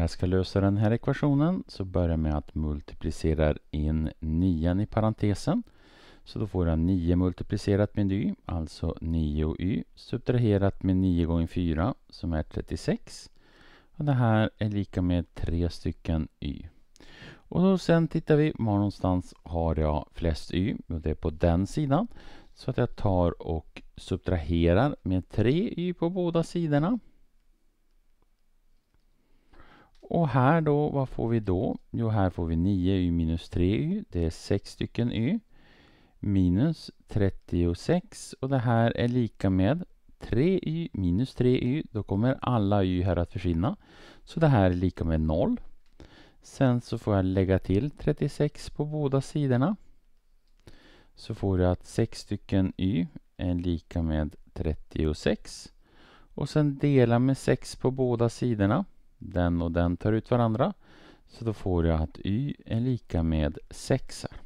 jag ska lösa den här ekvationen så börjar jag med att multiplicera in 9 i parentesen. Så då får jag 9 multiplicerat med y, alltså 9y, subtraherat med 9 gånger 4 som är 36. Och det här är lika med tre stycken y. Och då sen tittar vi var någonstans har jag flest y och det är på den sidan. Så att jag tar och subtraherar med 3y på båda sidorna. Och här då, vad får vi då? Jo, här får vi 9y minus 3y. Det är 6 stycken y. Minus 36 och det här är lika med 3y minus 3y. Då kommer alla y här att försvinna. Så det här är lika med 0. Sen så får jag lägga till 36 på båda sidorna. Så får jag att 6 stycken y är lika med 36. Och sen dela med 6 på båda sidorna. Den och den tar ut varandra. Så då får jag att y är lika med 6 här.